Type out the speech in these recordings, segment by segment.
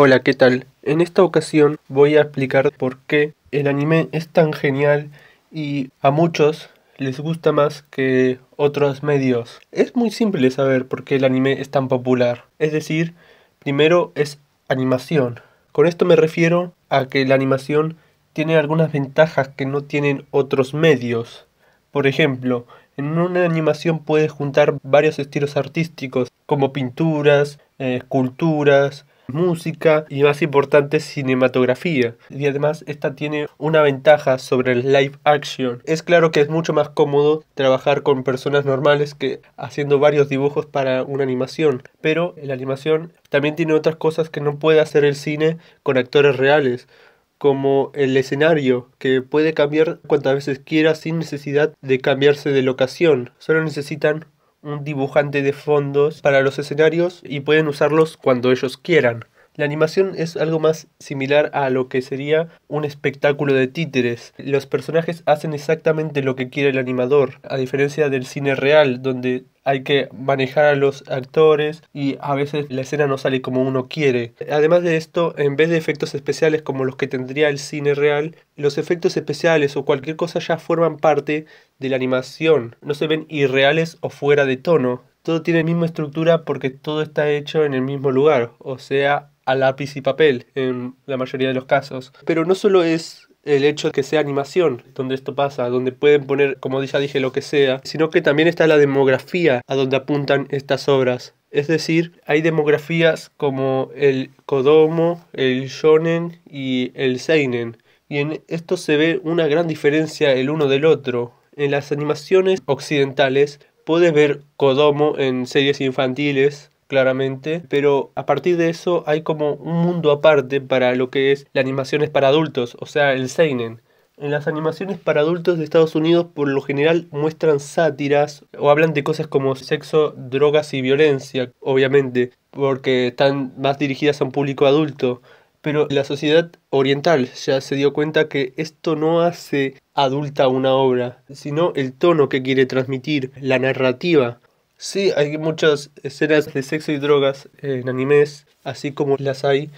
Hola, ¿qué tal? En esta ocasión voy a explicar por qué el anime es tan genial y a muchos les gusta más que otros medios. Es muy simple saber por qué el anime es tan popular. Es decir, primero es animación. Con esto me refiero a que la animación tiene algunas ventajas que no tienen otros medios. Por ejemplo, en una animación puedes juntar varios estilos artísticos como pinturas, eh, esculturas, música y más importante cinematografía. Y además esta tiene una ventaja sobre el live action. Es claro que es mucho más cómodo trabajar con personas normales que haciendo varios dibujos para una animación, pero la animación también tiene otras cosas que no puede hacer el cine con actores reales como el escenario, que puede cambiar cuantas veces quiera sin necesidad de cambiarse de locación. Solo necesitan un dibujante de fondos para los escenarios y pueden usarlos cuando ellos quieran. La animación es algo más similar a lo que sería un espectáculo de títeres. Los personajes hacen exactamente lo que quiere el animador, a diferencia del cine real, donde hay que manejar a los actores y a veces la escena no sale como uno quiere. Además de esto, en vez de efectos especiales como los que tendría el cine real, los efectos especiales o cualquier cosa ya forman parte de la animación, no se ven irreales o fuera de tono. Todo tiene la misma estructura porque todo está hecho en el mismo lugar, o sea, a lápiz y papel en la mayoría de los casos. Pero no solo es el hecho de que sea animación, donde esto pasa, donde pueden poner, como ya dije, lo que sea, sino que también está la demografía a donde apuntan estas obras. Es decir, hay demografías como el Kodomo, el Shonen y el Seinen, y en esto se ve una gran diferencia el uno del otro. En las animaciones occidentales puedes ver Kodomo en series infantiles, claramente, pero a partir de eso hay como un mundo aparte para lo que es las animaciones para adultos, o sea, el seinen. En las animaciones para adultos de Estados Unidos por lo general muestran sátiras o hablan de cosas como sexo, drogas y violencia, obviamente, porque están más dirigidas a un público adulto. Pero la sociedad oriental ya se dio cuenta que esto no hace adulta una obra, sino el tono que quiere transmitir, la narrativa. Sí, hay muchas escenas de sexo y drogas en animes, así como las hay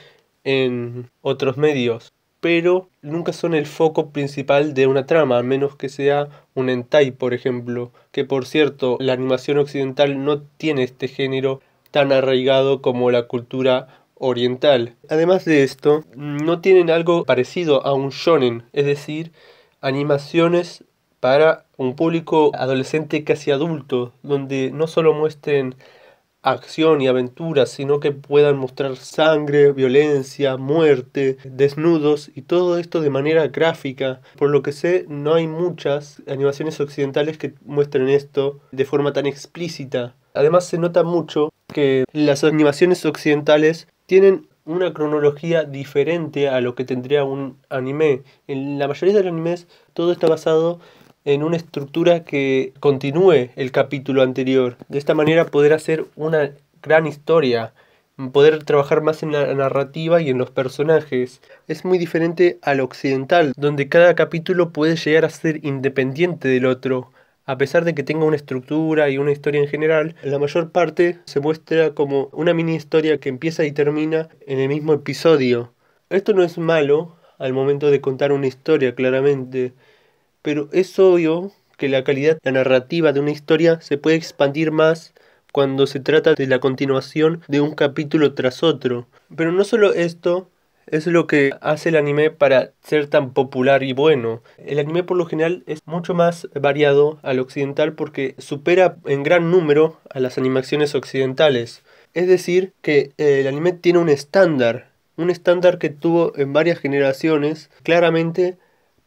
en otros medios, pero nunca son el foco principal de una trama, a menos que sea un hentai, por ejemplo, que por cierto, la animación occidental no tiene este género tan arraigado como la cultura oriental. Además de esto, no tienen algo parecido a un shonen, es decir, animaciones para un público adolescente casi adulto, donde no solo muestren acción y aventuras. sino que puedan mostrar sangre, violencia, muerte, desnudos y todo esto de manera gráfica. Por lo que sé, no hay muchas animaciones occidentales que muestren esto de forma tan explícita. Además se nota mucho que las animaciones occidentales tienen una cronología diferente a lo que tendría un anime. En la mayoría de los animes todo está basado en una estructura que continúe el capítulo anterior. De esta manera poder hacer una gran historia, poder trabajar más en la narrativa y en los personajes. Es muy diferente al occidental, donde cada capítulo puede llegar a ser independiente del otro. A pesar de que tenga una estructura y una historia en general, la mayor parte se muestra como una mini historia que empieza y termina en el mismo episodio. Esto no es malo al momento de contar una historia, claramente, pero es obvio que la calidad la narrativa de una historia se puede expandir más cuando se trata de la continuación de un capítulo tras otro. Pero no solo esto es lo que hace el anime para ser tan popular y bueno. El anime por lo general es mucho más variado al occidental porque supera en gran número a las animaciones occidentales. Es decir, que eh, el anime tiene un estándar, un estándar que tuvo en varias generaciones. Claramente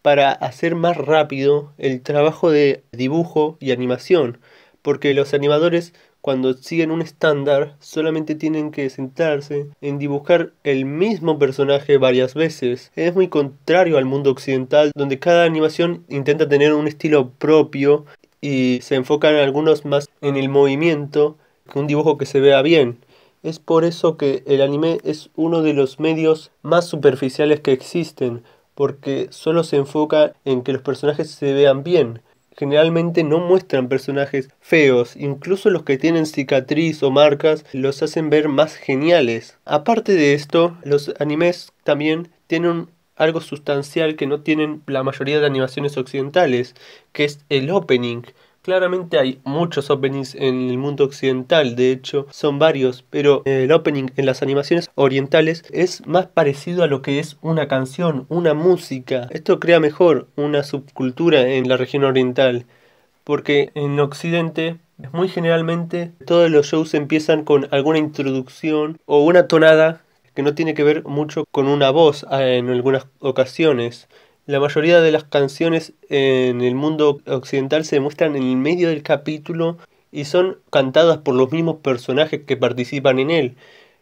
para hacer más rápido el trabajo de dibujo y animación, porque los animadores cuando siguen un estándar solamente tienen que sentarse en dibujar el mismo personaje varias veces. Es muy contrario al mundo occidental donde cada animación intenta tener un estilo propio y se enfocan algunos más en el movimiento que un dibujo que se vea bien. Es por eso que el anime es uno de los medios más superficiales que existen, porque solo se enfoca en que los personajes se vean bien. Generalmente no muestran personajes feos, incluso los que tienen cicatriz o marcas los hacen ver más geniales. Aparte de esto, los animes también tienen algo sustancial que no tienen la mayoría de animaciones occidentales, que es el opening. Claramente hay muchos openings en el mundo occidental, de hecho son varios, pero eh, el opening en las animaciones orientales es más parecido a lo que es una canción, una música. Esto crea mejor una subcultura en la región oriental, porque en Occidente muy generalmente todos los shows empiezan con alguna introducción o una tonada que no tiene que ver mucho con una voz eh, en algunas ocasiones. La mayoría de las canciones en el mundo occidental se muestran en el medio del capítulo y son cantadas por los mismos personajes que participan en él,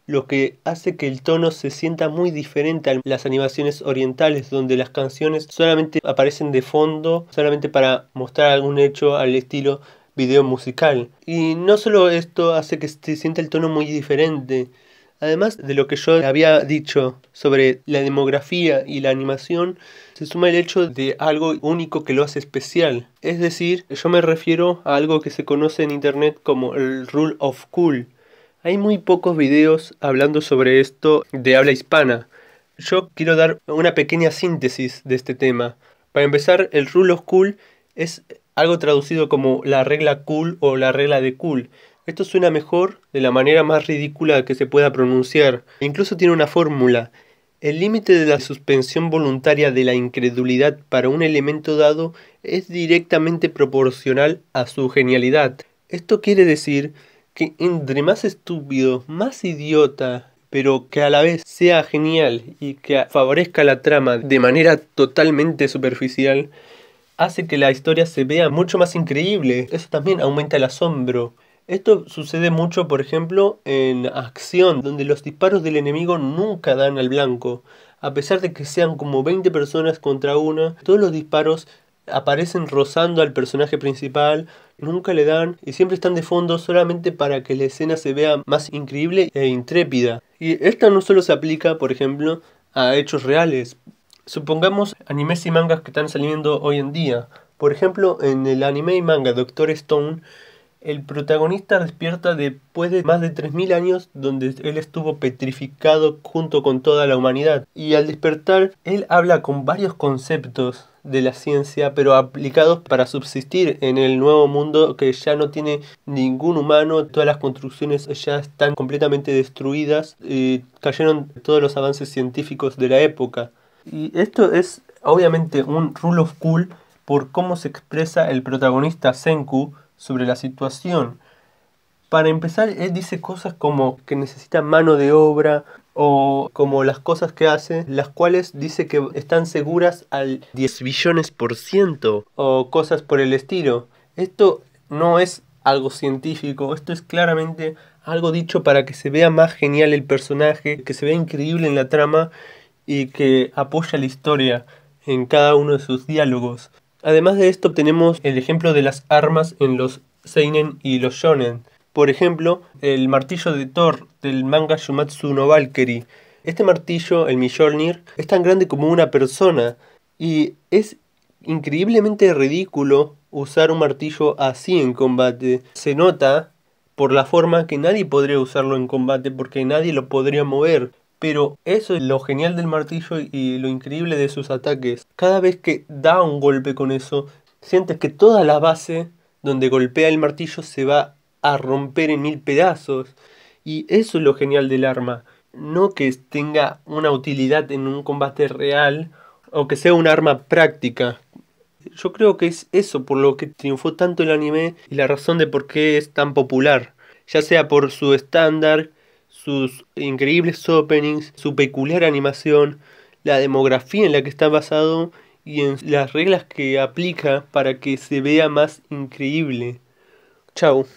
lo que hace que el tono se sienta muy diferente a las animaciones orientales, donde las canciones solamente aparecen de fondo, solamente para mostrar algún hecho al estilo video musical. Y no solo esto hace que se sienta el tono muy diferente, Además de lo que yo había dicho sobre la demografía y la animación, se suma el hecho de algo único que lo hace especial. Es decir, yo me refiero a algo que se conoce en Internet como el Rule of Cool. Hay muy pocos videos hablando sobre esto de habla hispana. Yo quiero dar una pequeña síntesis de este tema. Para empezar, el Rule of Cool es algo traducido como la regla cool o la regla de cool. Esto suena mejor de la manera más ridícula que se pueda pronunciar. Incluso tiene una fórmula. El límite de la suspensión voluntaria de la incredulidad para un elemento dado es directamente proporcional a su genialidad. Esto quiere decir que entre más estúpido, más idiota, pero que a la vez sea genial y que favorezca la trama de manera totalmente superficial, hace que la historia se vea mucho más increíble. Eso también aumenta el asombro. Esto sucede mucho, por ejemplo, en acción, donde los disparos del enemigo nunca dan al blanco. A pesar de que sean como 20 personas contra una, todos los disparos aparecen rozando al personaje principal, nunca le dan y siempre están de fondo solamente para que la escena se vea más increíble e intrépida. Y esta no solo se aplica, por ejemplo, a hechos reales. Supongamos animes y mangas que están saliendo hoy en día. Por ejemplo, en el anime y manga Doctor Stone el protagonista despierta después de más de 3.000 años donde él estuvo petrificado junto con toda la humanidad. Y al despertar, él habla con varios conceptos de la ciencia, pero aplicados para subsistir en el nuevo mundo que ya no tiene ningún humano, todas las construcciones ya están completamente destruidas y cayeron todos los avances científicos de la época. Y esto es obviamente un rule of cool por cómo se expresa el protagonista Senku, sobre la situación. Para empezar, él dice cosas como que necesita mano de obra o como las cosas que hace, las cuales dice que están seguras al 10 billones por ciento o cosas por el estilo. Esto no es algo científico, esto es claramente algo dicho para que se vea más genial el personaje, que se vea increíble en la trama y que apoya la historia en cada uno de sus diálogos. Además de esto tenemos el ejemplo de las armas en los seinen y los shonen. Por ejemplo, el martillo de Thor del manga Shumatsu no Valkyrie. Este martillo, el Mjolnir, es tan grande como una persona y es increíblemente ridículo usar un martillo así en combate. Se nota por la forma que nadie podría usarlo en combate porque nadie lo podría mover. Pero eso es lo genial del martillo y lo increíble de sus ataques. Cada vez que da un golpe con eso, sientes que toda la base donde golpea el martillo se va a romper en mil pedazos. Y eso es lo genial del arma. No que tenga una utilidad en un combate real o que sea un arma práctica. Yo creo que es eso por lo que triunfó tanto el anime y la razón de por qué es tan popular. Ya sea por su estándar, sus increíbles openings, su peculiar animación, la demografía en la que está basado y en las reglas que aplica para que se vea más increíble. Chao.